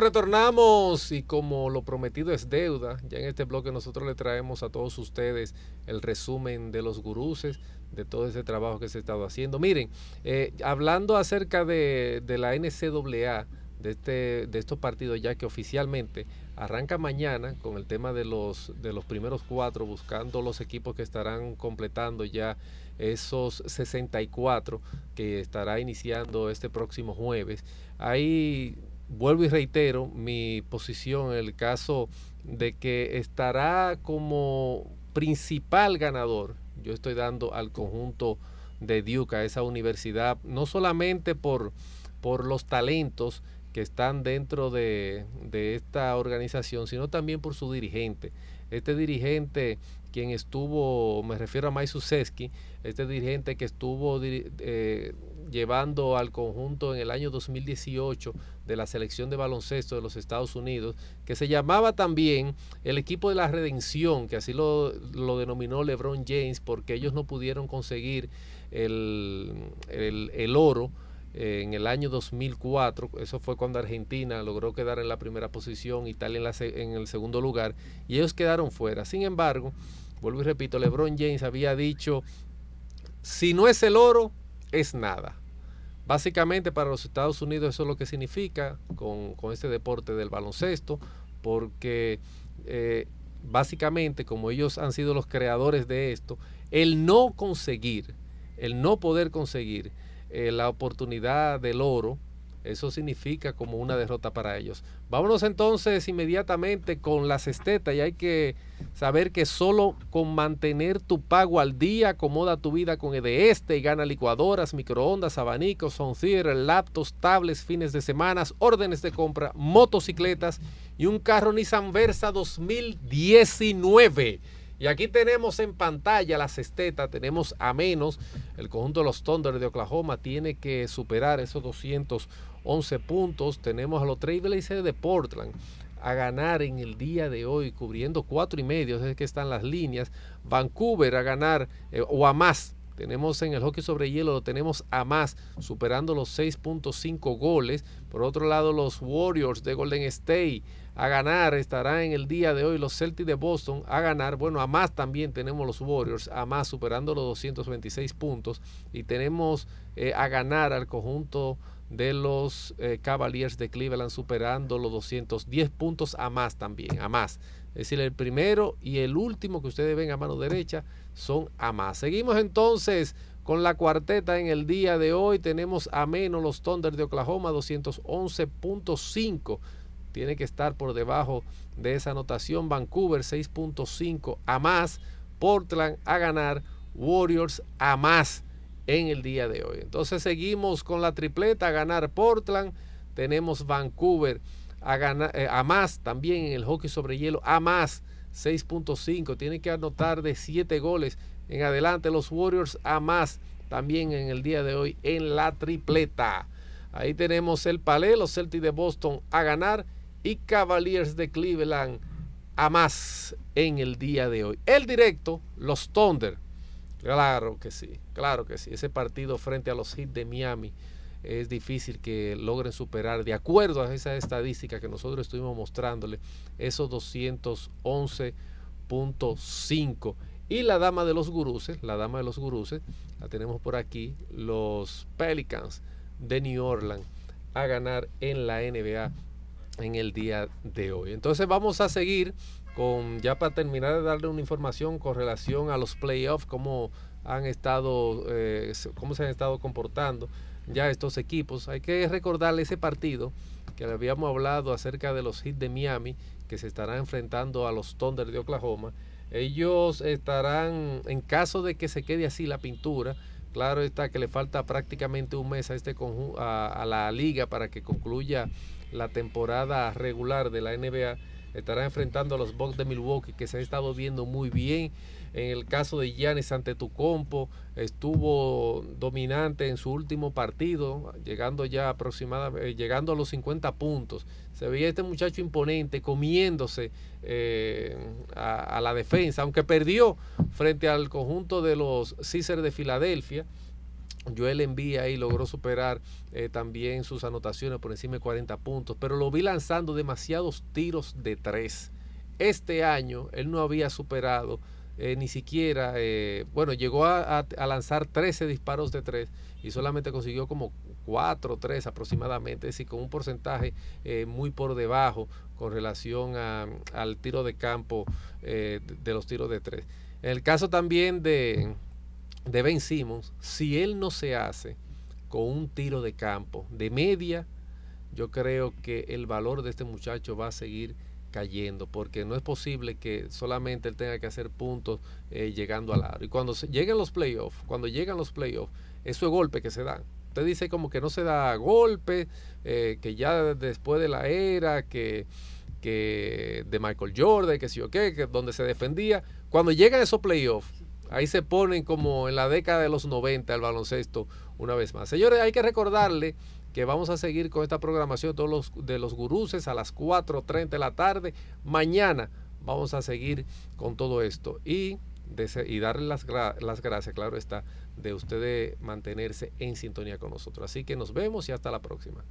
retornamos y como lo prometido es deuda, ya en este bloque nosotros le traemos a todos ustedes el resumen de los guruses, de todo ese trabajo que se ha estado haciendo. Miren, eh, hablando acerca de, de, la NCAA, de, este, de estos partidos ya que oficialmente arranca mañana con el tema de los, de los primeros cuatro, buscando los equipos que estarán completando ya esos 64 que estará iniciando este próximo jueves. Hay vuelvo y reitero mi posición en el caso de que estará como principal ganador. Yo estoy dando al conjunto de Duke, a esa universidad, no solamente por, por los talentos que están dentro de, de, esta organización, sino también por su dirigente. Este dirigente quien estuvo, me refiero a Mai Suseski, este dirigente que estuvo eh, llevando al conjunto en el año 2018 de la selección de baloncesto de los Estados Unidos, que se llamaba también el equipo de la redención, que así lo, lo denominó LeBron James, porque ellos no pudieron conseguir el, el, oro en el año 2004, eso fue cuando Argentina logró quedar en la primera posición, Italia en, la, en el segundo lugar, y ellos quedaron fuera. Sin embargo, Vuelvo y repito, LeBron James había dicho, si no es el oro, es nada. Básicamente para los Estados Unidos eso es lo que significa con, este deporte del baloncesto, porque eh, básicamente como ellos han sido los creadores de esto, el no conseguir, el no poder conseguir eh, la oportunidad del oro, eso significa como una derrota para ellos. Vámonos entonces inmediatamente con las estetas y hay que saber que solo con mantener tu pago al día acomoda tu vida con este y gana licuadoras, microondas, abanicos, home laptops, tablets, fines de semana, órdenes de compra, motocicletas y un carro Nissan Versa 2019. Y aquí tenemos en pantalla la cesteta, tenemos a menos. El conjunto de los Thunder de Oklahoma tiene que superar esos 200 11 puntos. Tenemos a los Trailblazers de Portland a ganar en el día de hoy, cubriendo 4 y medio, es que están las líneas. Vancouver a ganar eh, o a más. Tenemos en el hockey sobre hielo, lo tenemos a más, superando los 6.5 goles. Por otro lado, los Warriors de Golden State a ganar, estará en el día de hoy los Celtics de Boston a ganar. Bueno, a más también tenemos los Warriors, a más superando los 226 puntos. Y tenemos eh, a ganar al conjunto de los eh, Cavaliers de Cleveland superando los 210 puntos a más también, a más. Es decir, el primero y el último que ustedes ven a mano derecha son a más. Seguimos entonces con la cuarteta en el día de hoy. Tenemos a menos los Thunder de Oklahoma, 211.5. Tiene que estar por debajo de esa anotación. Vancouver, 6.5 a más. Portland a ganar. Warriors a más en el día de hoy. Entonces seguimos con la tripleta a ganar Portland. Tenemos Vancouver a, ganar, eh, a más también en el hockey sobre hielo, a más 6.5. tiene que anotar de 7 goles en adelante los Warriors a más también en el día de hoy en la tripleta. Ahí tenemos el Palé, los Celtics de Boston a ganar y Cavaliers de Cleveland a más en el día de hoy. El directo, los Thunder Claro que sí, claro que sí. Ese partido frente a los Heat de Miami es difícil que logren superar, de acuerdo a esa estadística que nosotros estuvimos mostrándole, esos 211.5. Y la dama de los guruses, la dama de los guruses, la tenemos por aquí, los Pelicans de New Orleans a ganar en la NBA en el día de hoy. Entonces vamos a seguir con ya para terminar de darle una información con relación a los playoffs, cómo han estado, eh, cómo se han estado comportando ya estos equipos. Hay que recordarle ese partido que habíamos hablado acerca de los Heat de Miami que se estarán enfrentando a los Thunder de Oklahoma. Ellos estarán, en caso de que se quede así la pintura, claro está que le falta prácticamente un mes a, este a la liga para que concluya la temporada regular de la NBA estará enfrentando a los Bucks de Milwaukee que se han estado viendo muy bien. En el caso de Giannis ante compo estuvo dominante en su último partido, llegando ya aproximadamente, eh, llegando a los 50 puntos. Se veía este muchacho imponente comiéndose eh, a, la defensa, aunque perdió frente al conjunto de los Cíceres de Filadelfia yo Joel Envía ahí logró superar eh, también sus anotaciones por encima de 40 puntos, pero lo vi lanzando demasiados tiros de tres. Este año él no había superado eh, ni siquiera, eh, bueno, llegó a, lanzar 13 disparos de tres y solamente consiguió como 4 o 3 aproximadamente, es decir, con un porcentaje muy por debajo con relación a, al tiro de campo de, de los tiros de tres. En el caso también de, de Ben Simmons, si él no se hace con un tiro de campo de media, yo creo que el valor de este muchacho va a seguir cayendo, porque no es posible que solamente él tenga que hacer puntos eh, llegando al lado, Y cuando llegan los playoffs, cuando llegan los playoffs, eso es golpe que se dan. Usted dice como que no se da golpe, eh, que ya después de la era, que, que de Michael Jordan, que sí o qué, que donde se defendía. Cuando llegan esos playoffs, Ahí se ponen como en la década de los 90 el baloncesto una vez más. Señores, hay que recordarle que vamos a seguir con esta programación todos de los guruses a las 4.30 de la tarde. Mañana vamos a seguir con todo esto y, darle las, las gracias, claro está, de ustedes mantenerse en sintonía con nosotros. Así que nos vemos y hasta la próxima.